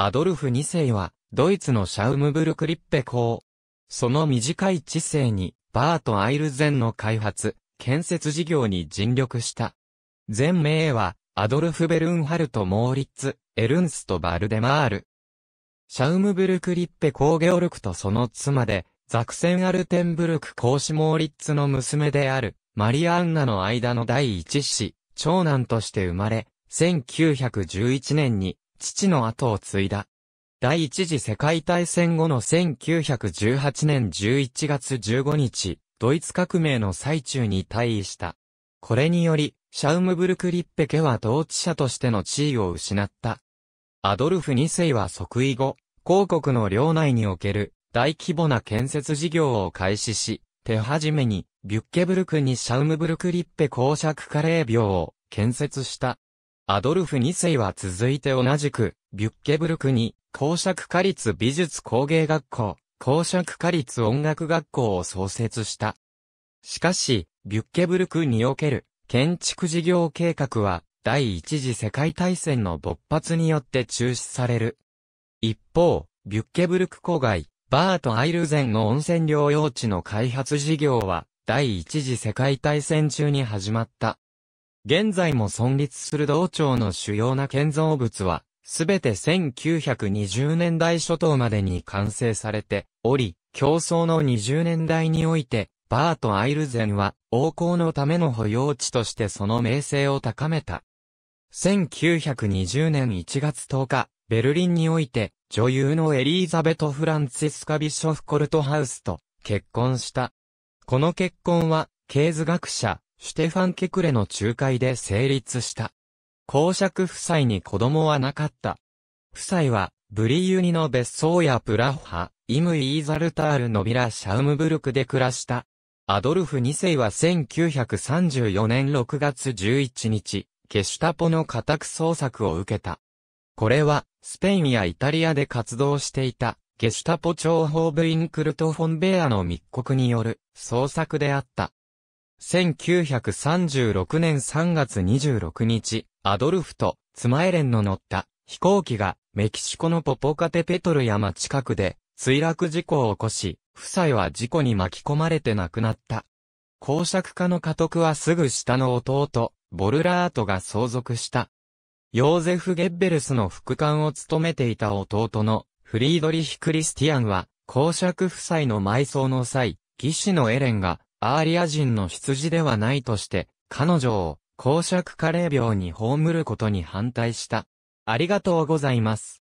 アドルフ2世は、ドイツのシャウムブルクリッペ公。その短い知性に、バート・アイルゼンの開発、建設事業に尽力した。全名は、アドルフ・ベルンハルト・モーリッツ、エルンスト・バルデマール。シャウムブルクリッペ公ゲオルクとその妻で、ザクセン・アルテンブルク公子モーリッツの娘である、マリアンナの間の第一子、長男として生まれ、1911年に父の後を継いだ。第一次世界大戦後の1918年11月15日、ドイツ革命の最中に退位した。これにより、シャウムブルク・リッペ家は統治者としての地位を失った。アドルフ2世は即位後、公国の領内における大規模な建設事業を開始し、手始めにビュッケブルクにシャウムブルク・リッペ公爵カレー廟を建設した。アドルフ2世は続いて同じく、ビュッケブルクに、公爵家立美術工芸学校、公爵家立音楽学校を創設した。しかし、ビュッケブルクにおける建築事業計画は、第一次世界大戦の勃発によって中止される。一方、ビュッケブルク郊外、バート・アイルゼンの温泉療養地の開発事業は、第一次世界大戦中に始まった。現在も存立する道庁の主要な建造物は、すべて1920年代初頭までに完成されており、競争の20年代において、バート・アイルゼンは、王侯のための保養地としてその名声を高めた。1920年1月10日、ベルリンにおいて、女優のエリーザベト・フランツィスカ・ビショフ・コルトハウスと結婚した。この結婚は、経図学者、シュテファン・ケクレの仲介で成立した。公爵夫妻に子供はなかった。夫妻は、ブリユニの別荘やプラッハ、イム・イーザルタールノビラ・シャウムブルクで暮らした。アドルフ2世は1934年6月11日、ケシュタポの家宅捜索を受けた。これは、スペインやイタリアで活動していた、ゲシュタポ諜報部ンクルト・フォンベアの密告による捜索であった。1936年3月26日、アドルフとツマエレンの乗った飛行機がメキシコのポポカテペトル山近くで墜落事故を起こし、夫妻は事故に巻き込まれて亡くなった。公爵家の家督はすぐ下の弟、ボルラートが相続した。ヨーゼフ・ゲッベルスの副官を務めていた弟のフリードリヒ・クリスティアンは、公爵夫妻の埋葬の際、義士のエレンがアーリア人の羊ではないとして、彼女を公爵加齢病に葬ることに反対した。ありがとうございます。